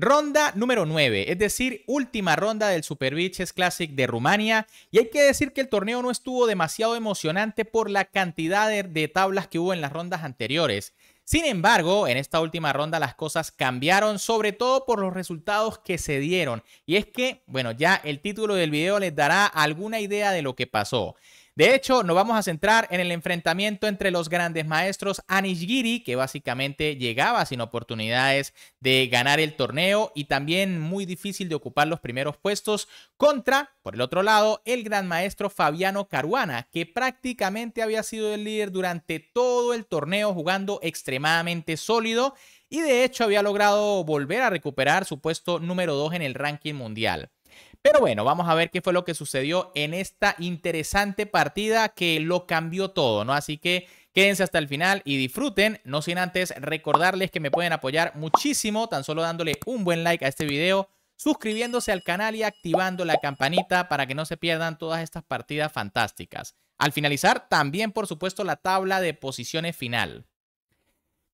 Ronda número 9, es decir, última ronda del Super Beaches Classic de Rumania. Y hay que decir que el torneo no estuvo demasiado emocionante por la cantidad de, de, tablas que hubo en las rondas anteriores. Sin embargo, en esta última ronda las cosas cambiaron, sobre todo por los resultados que se dieron. Y es que, bueno, ya el título del video les dará alguna idea de lo que pasó. De hecho, nos vamos a centrar en el enfrentamiento entre los grandes maestros Anishgiri, que básicamente llegaba sin oportunidades de ganar el torneo y también muy difícil de ocupar los primeros puestos, contra, por el otro lado, el gran maestro Fabiano Caruana, que prácticamente había sido el líder durante todo el torneo jugando extremadamente sólido y de hecho había logrado volver a recuperar su puesto número 2 en el ranking mundial. Pero bueno, vamos a ver qué fue lo que sucedió en esta interesante partida que lo cambió todo, ¿no? Así que Quédense hasta el final y disfruten, no sin antes recordarles que me pueden apoyar muchísimo tan solo dándole un buen like a este video, suscribiéndose al canal y activando la campanita para que no se pierdan todas estas partidas fantásticas. Al finalizar, también por supuesto la tabla de posiciones final.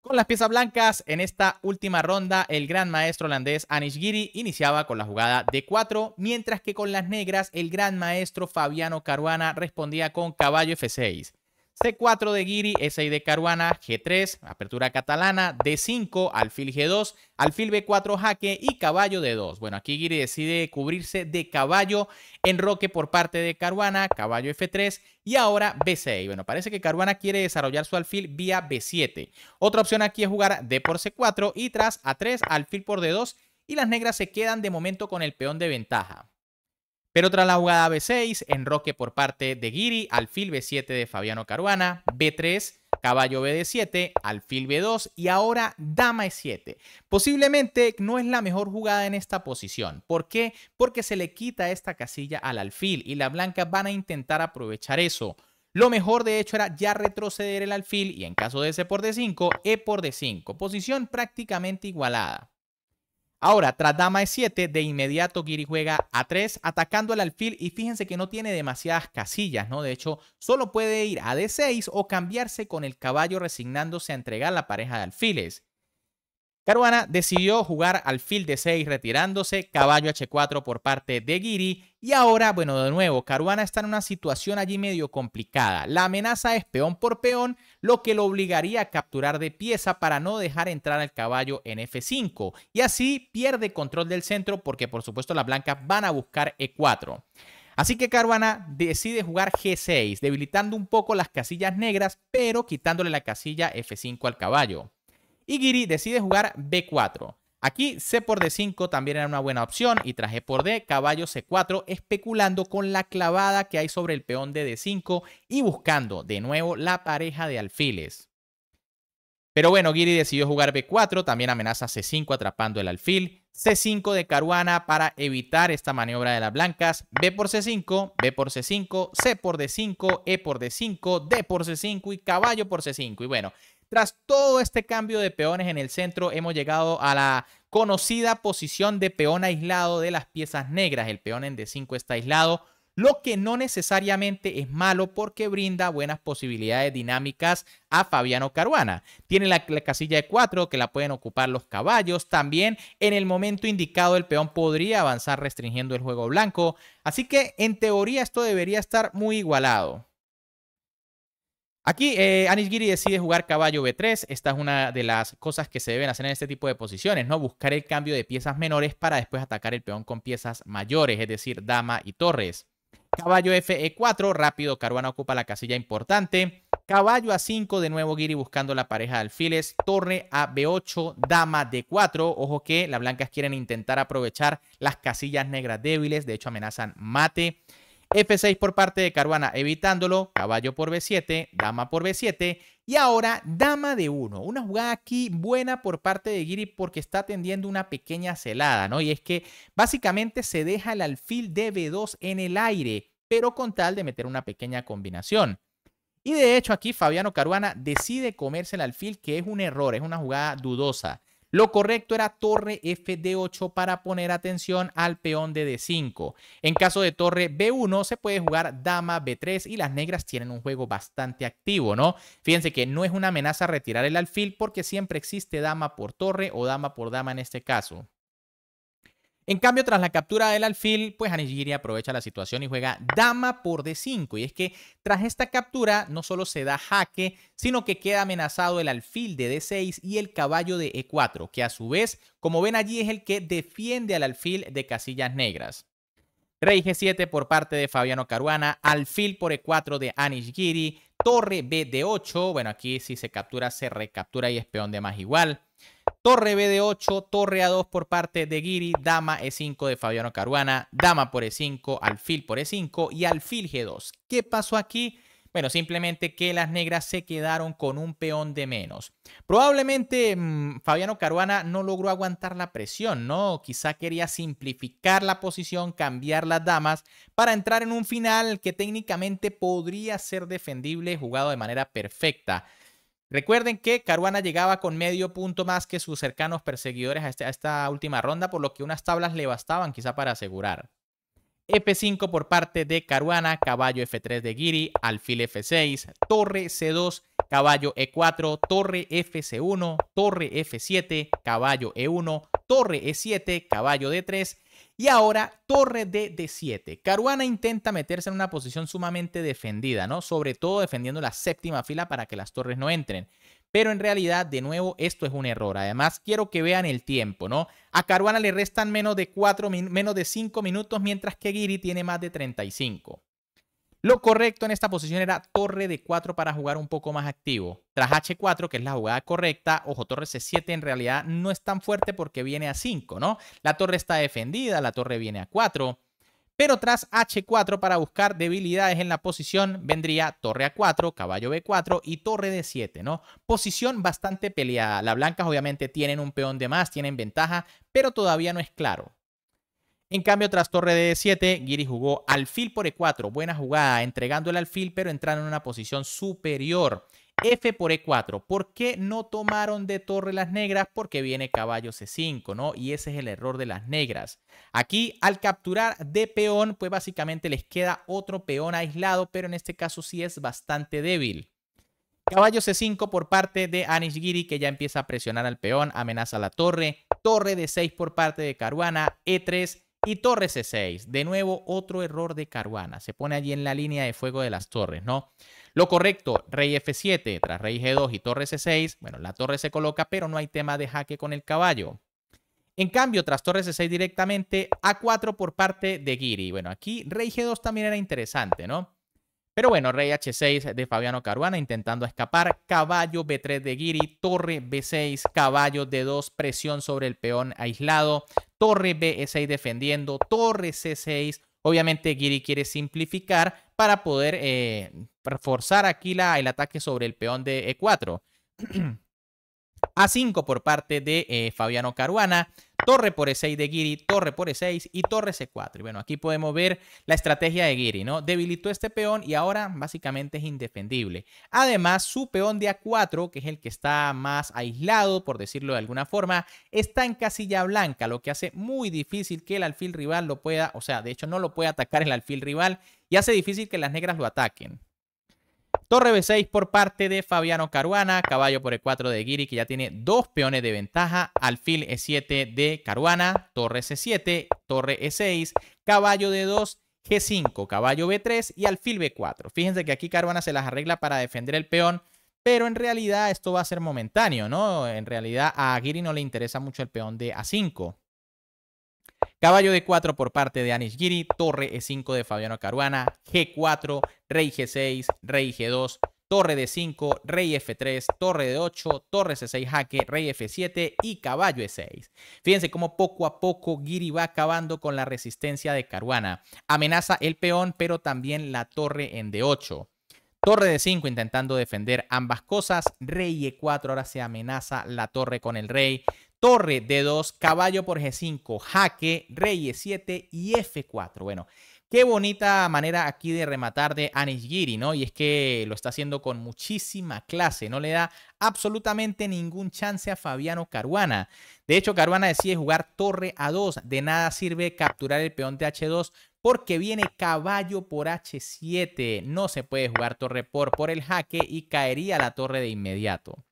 Con las piezas blancas, en esta última ronda, el gran maestro holandés Anish Giri iniciaba con la jugada de 4, mientras que con las negras, el gran maestro Fabiano Caruana respondía con caballo F6. C4 de Giri, E6 de Caruana, G3, apertura catalana, D5, alfil G2, alfil B4 jaque y caballo D2. Bueno, aquí Giri decide cubrirse de caballo, en roque por parte de Caruana, caballo F3 y ahora B6. Bueno, parece que Caruana quiere desarrollar su alfil vía B7. Otra opción aquí es jugar D por C4 y tras A3, alfil por D2 y las negras se quedan de momento con el peón de ventaja. Pero tras la jugada B6, enroque por parte de Giri, alfil B7 de Fabiano Caruana, B3, caballo BD7, alfil B2 y ahora dama E7. Posiblemente no es la mejor jugada en esta posición. ¿Por qué? Porque se le quita esta casilla al alfil y las blancas van a intentar aprovechar eso. Lo mejor de hecho era ya retroceder el alfil y en caso de ese por D5, E por D5, posición prácticamente igualada. Ahora, tras dama e7, de inmediato Giri juega a 3, atacando el alfil y fíjense que no tiene demasiadas casillas, ¿no? De hecho, solo puede ir a d6 o cambiarse con el caballo resignándose a entregar la pareja de alfiles. Caruana decidió jugar al fil de 6 retirándose, caballo h4 por parte de Giri y ahora, bueno, de nuevo, Caruana está en una situación allí medio complicada. La amenaza es peón por peón, lo que lo obligaría a capturar de pieza para no dejar entrar al caballo en f5 y así pierde control del centro porque por supuesto las blancas van a buscar e4. Así que Caruana decide jugar G6, debilitando un poco las casillas negras, pero quitándole la casilla F5 al caballo. Y Giri decide jugar B4. Aquí C por D5 también era una buena opción y traje por D, caballo C4, especulando con la clavada que hay sobre el peón de D5 y buscando de nuevo la pareja de alfiles. Pero bueno, Giri decidió jugar B4, también amenaza C5 atrapando el alfil, C5 de Caruana para evitar esta maniobra de las blancas, B por C5, B por C5, C por D5, E por D5, D por C5 y caballo por C5. Y bueno, tras todo este cambio de peones en el centro, hemos llegado a la conocida posición de peón aislado de las piezas negras. El peón en D5 está aislado, lo que no necesariamente es malo porque brinda buenas posibilidades dinámicas a Fabiano Caruana. Tiene la, casilla de 4 que la pueden ocupar los caballos. También en el momento indicado el peón podría avanzar restringiendo el juego blanco. Así que en teoría esto debería estar muy igualado. Aquí eh, Anish Giri decide jugar caballo B3. Esta es una de las cosas que se deben hacer en este tipo de posiciones, ¿no? Buscar el cambio de piezas menores para después atacar el peón con piezas mayores, es decir, dama y torres. Caballo FE4, rápido, Caruana ocupa la casilla importante. Caballo A5, de nuevo Giri buscando la pareja de alfiles. Torre a B8, dama D4. Ojo que las blancas quieren intentar aprovechar las casillas negras débiles, de hecho amenazan mate. F6 por parte de Caruana evitándolo, caballo por B7, dama por B7 y ahora dama de 1. Una jugada aquí buena por parte de Giri porque está tendiendo una pequeña celada, ¿no? Y es que básicamente se deja el alfil de B2 en el aire, pero con tal de meter una pequeña combinación. Y de hecho aquí Fabiano Caruana decide comerse el alfil, que es un error, es una jugada dudosa. Lo correcto era torre FD8 para poner atención al peón de D5. En caso de torre B1 se puede jugar dama B3 y las negras tienen un juego bastante activo, ¿no? Fíjense que no es una amenaza retirar el alfil porque siempre existe dama por torre o dama por dama en este caso. En cambio, tras la captura del alfil, pues Giri aprovecha la situación y juega dama por d5. Y es que tras esta captura no solo se da jaque, sino que queda amenazado el alfil de d6 y el caballo de e4, que a su vez, como ven allí, es el que defiende al alfil de casillas negras. Rey G7 por parte de Fabiano Caruana, alfil por E4 de Anish Giri, torre B de 8, bueno aquí si se captura se recaptura y es peón de más igual, Torre B de 8, torre A2 por parte de Giri, dama E5 de Fabiano Caruana, dama por E5, alfil por E5 y alfil G2. ¿Qué pasó aquí? Bueno, simplemente que las negras se quedaron con un peón de menos. Probablemente mm, Fabiano Caruana no logró aguantar la presión, ¿no? Quizá quería simplificar la posición, cambiar las damas para entrar en un final que técnicamente podría ser defendible jugado de manera perfecta. Recuerden que Caruana llegaba con medio punto más que sus cercanos perseguidores este, a, esta última ronda, por lo que unas tablas le bastaban quizá para asegurar. F5 por parte de Caruana, caballo F3 de Giri, alfil F6, torre C2 caballo E4, torre FC1, torre F7, caballo E1, torre E7, caballo D3 y ahora torre de D7. Caruana intenta meterse en una posición sumamente defendida, ¿no? Sobre todo defendiendo la séptima fila para que las torres no entren. Pero en realidad, de nuevo, esto es un error. Además, quiero que vean el tiempo, ¿no? A Caruana le restan menos de, menos de 5 minutos, mientras que Giri tiene más de 35. Lo correcto en esta posición era torre de 4 para jugar un poco más activo. Tras H4, que es la jugada correcta, ojo, torre C7 en realidad no es tan fuerte porque viene a 5, ¿no? La torre está defendida, la torre viene a 4. Pero tras H4 para buscar debilidades en la posición vendría torre A4, caballo B4 y torre de 7 ¿no? Posición bastante peleada. Las blancas obviamente tienen un peón de más, tienen ventaja, pero todavía no es claro. En cambio, tras torre de 7, Giri jugó alfil por E4. Buena jugada, entregando el alfil, pero entrando en una posición superior. F por E4. ¿Por qué no tomaron de torre las negras? Porque viene caballo C5, ¿no? Y ese es el error de las negras. Aquí, al capturar de peón, pues básicamente les queda otro peón aislado, pero en este caso sí es bastante débil. Caballo C5 por parte de Anish Giri que ya empieza a presionar al peón, amenaza la torre. Torre de 6 por parte de Caruana, E3 y torre C6, de nuevo otro error de Caruana, se pone allí en la línea de fuego de las torres, ¿no? Lo correcto, rey F7, tras rey G2 y torre C6, bueno, la torre se coloca, pero no hay tema de jaque con el caballo. En cambio, tras torre C6 directamente, A4 por parte de Giri. Bueno, aquí rey G2 también era interesante, ¿no? Pero bueno, rey H6 de Fabiano Caruana intentando escapar, caballo B3 de Giri, torre B6, caballo D2, presión sobre el peón aislado, torre B6 defendiendo, torre C6. Obviamente Giri quiere simplificar para poder eh, reforzar aquí el ataque sobre el peón de E4. A5 por parte de eh, Fabiano Caruana torre por E6 de Giri, torre por E6 y torre C4. Y bueno, aquí podemos ver la estrategia de Giri, ¿no? Debilitó este peón y ahora básicamente es indefendible. Además, su peón de A4, que es el que está más aislado, por decirlo de alguna forma, está en casilla blanca, lo que hace muy difícil que el alfil rival lo pueda, o sea, de hecho no lo puede atacar el alfil rival y hace difícil que las negras lo ataquen. Torre B6 por parte de Fabiano Caruana, caballo por E4 de Giri que ya tiene dos peones de ventaja, alfil E7 de Caruana, torre C7, torre E6, caballo D2, G5, caballo B3 y alfil B4. Fíjense que aquí Caruana se las arregla para defender el peón, pero en realidad esto va a ser momentáneo, ¿no? En realidad a Giri no le interesa mucho el peón de A5. Caballo de 4 por parte de Anish Giri, Torre E5 de Fabiano Caruana, G4, Rey G6, Rey G2, Torre d 5, Rey F3, Torre de 8, Torre C6 jaque, Rey F7 y Caballo E6. Fíjense cómo poco a poco Giri va acabando con la resistencia de Caruana. Amenaza el peón, pero también la torre en D8. Torre d 5 intentando defender ambas cosas. Rey E4 ahora se amenaza la torre con el rey torre D2, caballo por G5, jaque, rey E7 y F4. Bueno, Qué bonita manera aquí de rematar de Giri, ¿no? Y es que lo está haciendo con muchísima clase, no le da absolutamente ningún chance a Fabiano Caruana. De hecho, Caruana decide jugar torre a 2, de nada sirve capturar el peón de H2 porque viene caballo por H7, no se puede jugar torre por, por el jaque y caería la torre de inmediato.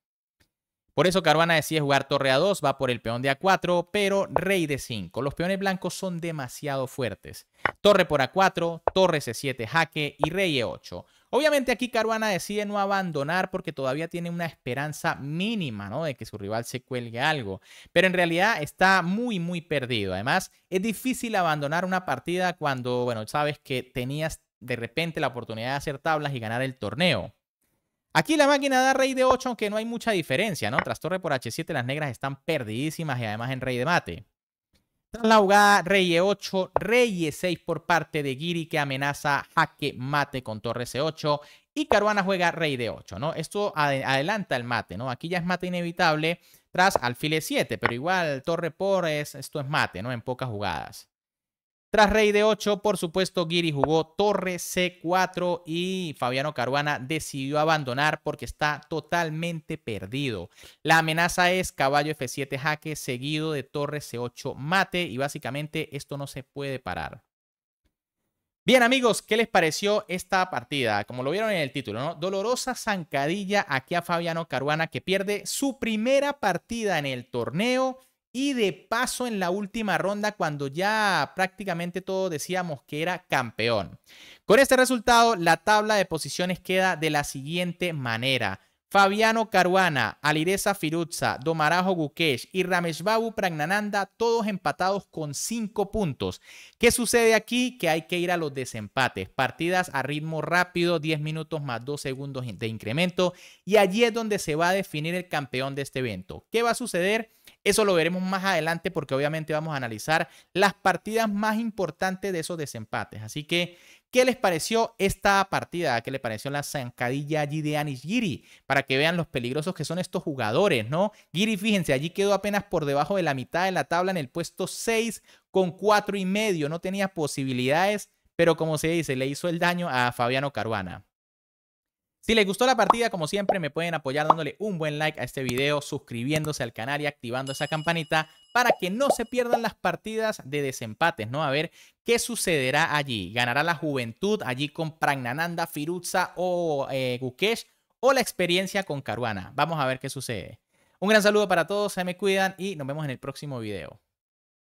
Por eso Caruana decide jugar torre a 2, va por el peón de a4, pero rey de 5. Los peones blancos son demasiado fuertes. Torre por a4, torre c7 jaque y rey e8. Obviamente aquí Caruana decide no abandonar porque todavía tiene una esperanza mínima ¿no? de que su rival se cuelgue algo, pero en realidad está muy muy perdido. Además, es difícil abandonar una partida cuando, bueno, sabes que tenías de repente la oportunidad de hacer tablas y ganar el torneo. Aquí la máquina da rey de 8, aunque no hay mucha diferencia, ¿no? Tras torre por h7, las negras están perdidísimas y además en rey de mate. Tras la jugada, rey e8, rey e6 por parte de Giri que amenaza jaque mate con torre c8 y Caruana juega rey de 8, ¿no? Esto adelanta el mate, ¿no? Aquí ya es mate inevitable tras alfil 7 pero igual torre por es, esto es mate, ¿no? En pocas jugadas. Tras rey de 8, por supuesto, Giri jugó torre C4 y Fabiano Caruana decidió abandonar porque está totalmente perdido. La amenaza es caballo F7 jaque seguido de torre C8 mate y básicamente esto no se puede parar. Bien amigos, ¿qué les pareció esta partida? Como lo vieron en el título, ¿no? Dolorosa zancadilla aquí a Fabiano Caruana que pierde su primera partida en el torneo y de paso en la última ronda, cuando ya prácticamente todos decíamos que era campeón. Con este resultado, la tabla de posiciones queda de la siguiente manera. Fabiano Caruana, Alireza Firuza, Domarajo Gukesh y Ramesh Babu Pragnananda, todos empatados con 5 puntos. ¿Qué sucede aquí? Que hay que ir a los desempates, partidas a ritmo rápido, 10 minutos más 2 segundos de incremento, y allí es donde se va a definir el campeón de este evento. ¿Qué va a suceder? Eso lo veremos más adelante porque obviamente vamos a analizar las partidas más importantes de esos desempates. Así que, ¿qué les pareció esta partida? ¿Qué le pareció la zancadilla allí de Anish Giri? Para que vean los peligrosos que son estos jugadores, ¿no? Giri, fíjense, allí quedó apenas por debajo de la mitad de la tabla en el puesto 6 con 4 y medio. No tenía posibilidades, pero como se dice, le hizo el daño a Fabiano Caruana. Si les gustó la partida, como siempre, me pueden apoyar dándole un buen like a este video, suscribiéndose al canal y activando esa campanita para que no se pierdan las partidas de desempates, ¿no? A ver qué sucederá allí. ¿Ganará la juventud allí con Pragnananda, Firuzza o eh, Gukesh? ¿O la experiencia con Caruana? Vamos a ver qué sucede. Un gran saludo para todos, se me cuidan y nos vemos en el próximo video.